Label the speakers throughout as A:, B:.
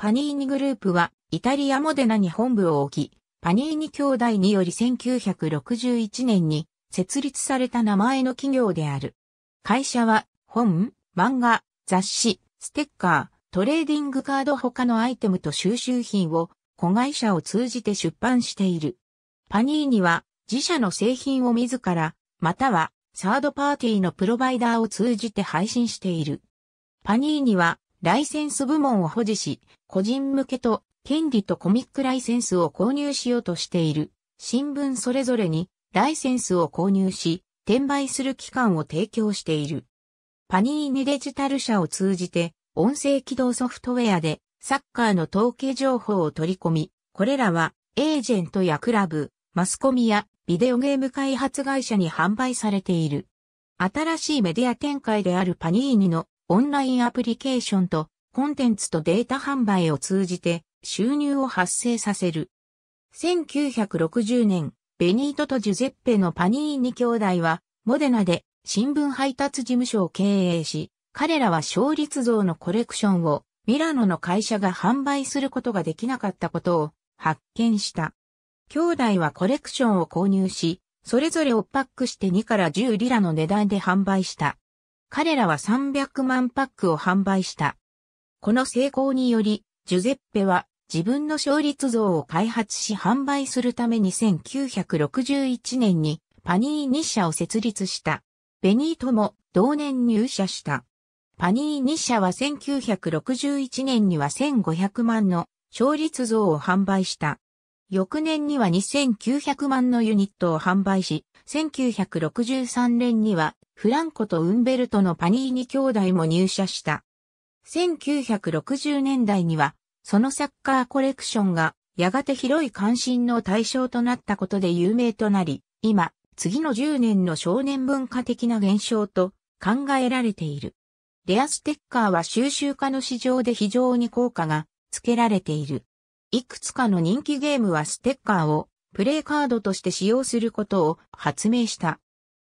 A: パニーニグループは、イタリアモデナに本部を置き、パニーニ兄弟により1961年に設立された名前の企業である。会社は、本、漫画、雑誌、ステッカー、トレーディングカード他のアイテムと収集品を子会社を通じて出版している。パニーニは自社の製品を自ら、またはサードパーティーのプロバイダーを通じて配信している。パニーニはライセンス部門を保持し、個人向けと権利とコミックライセンスを購入しようとしている新聞それぞれにライセンスを購入し、転売する機関を提供している。パニーニデジタル社を通じて音声起動ソフトウェアでサッカーの統計情報を取り込み、これらはエージェントやクラブ、マスコミやビデオゲーム開発会社に販売されている。新しいメディア展開であるパニーニのオンラインアプリケーションとコンテンツとデータ販売を通じて収入を発生させる。1960年、ベニートとジュゼッペのパニーニ兄弟は、モデナで新聞配達事務所を経営し、彼らは勝率像のコレクションをミラノの会社が販売することができなかったことを発見した。兄弟はコレクションを購入し、それぞれをパックして2から10リラの値段で販売した。彼らは300万パックを販売した。この成功により、ジュゼッペは自分の勝率像を開発し販売するために1961年にパニーニ社を設立した。ベニートも同年入社した。パニーニ社は1961年には1500万の勝率像を販売した。翌年には2900万のユニットを販売し、1963年にはフランコとウンベルトのパニーニ兄弟も入社した。1960年代にはそのサッカーコレクションがやがて広い関心の対象となったことで有名となり、今、次の10年の少年文化的な現象と考えられている。レアステッカーは収集家の市場で非常に効果がつけられている。いくつかの人気ゲームはステッカーをプレイカードとして使用することを発明した。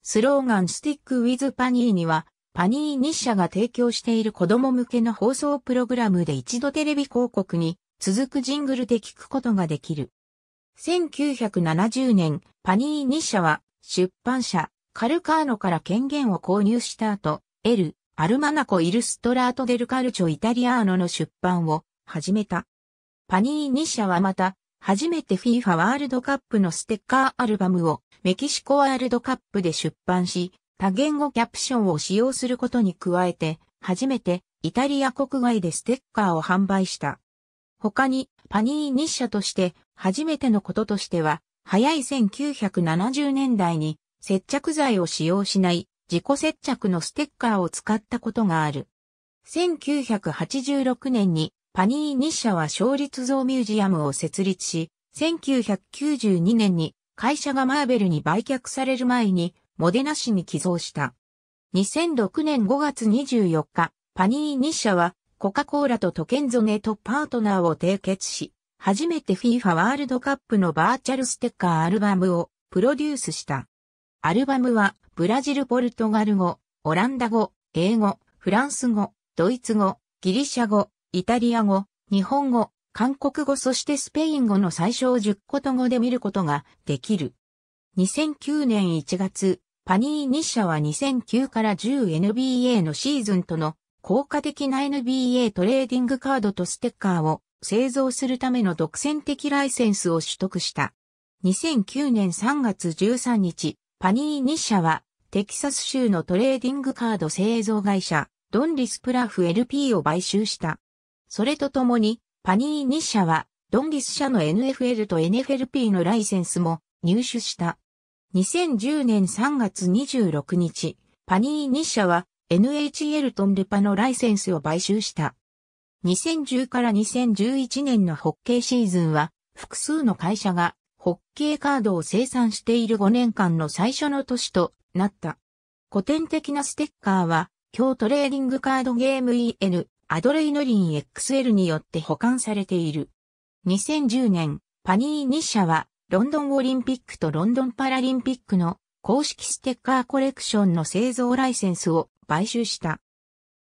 A: スローガンスティックウィズパニーには、パニー日社が提供している子供向けの放送プログラムで一度テレビ広告に続くジングルで聞くことができる。1970年、パニー日社は出版社カルカーノから権限を購入した後、エル・アルマナコ・イルストラート・デル・カルチョ・イタリアーノの出版を始めた。パニー日社はまた、初めて FIFA ワールドカップのステッカーアルバムをメキシコワールドカップで出版し、多言語キャプションを使用することに加えて、初めてイタリア国外でステッカーを販売した。他にパニーニ社として初めてのこととしては、早い1970年代に接着剤を使用しない自己接着のステッカーを使ったことがある。1986年にパニーニ社は勝立像ミュージアムを設立し、1992年に会社がマーベルに売却される前にモデナ市に寄贈した。2006年5月24日、パニーニ社はコカ・コーラとトケンゾネとパートナーを締結し、初めて FIFA ワールドカップのバーチャルステッカーアルバムをプロデュースした。アルバムはブラジルポルトガル語、オランダ語、英語、フランス語、ドイツ語、ギリシャ語、イタリア語、日本語、韓国語そしてスペイン語の最小10こと語で見ることができる。2009年1月、パニーニ社は2009から 10NBA のシーズンとの効果的な NBA トレーディングカードとステッカーを製造するための独占的ライセンスを取得した。2009年3月13日、パニーニ社はテキサス州のトレーディングカード製造会社、ドンリスプラフ LP を買収した。それとともに、パニーニ社は、ドンギス社の NFL と NFLP のライセンスも入手した。2010年3月26日、パニーニ社は NHL とンルパのライセンスを買収した。2010から2011年のホッケーシーズンは、複数の会社がホッケーカードを生産している5年間の最初の年となった。古典的なステッカーは、日トレーディングカードゲーム EN アドレイノリン XL によって保管されている。2010年、パニーニ社は、ロンドンオリンピックとロンドンパラリンピックの公式ステッカーコレクションの製造ライセンスを買収した。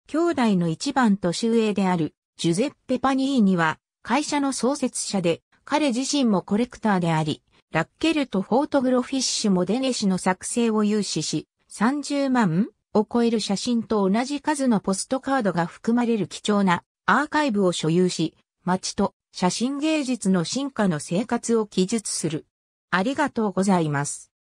A: 兄弟の一番年上であるジュゼッペ・パニーニは会社の創設者で彼自身もコレクターであり、ラッケルとフォートグロフィッシュもデネシの作成を有志し、30万を超える写真と同じ数のポストカードが含まれる貴重なアーカイブを所有し、街と写真芸術の進化の生活を記述する。ありがとうございます。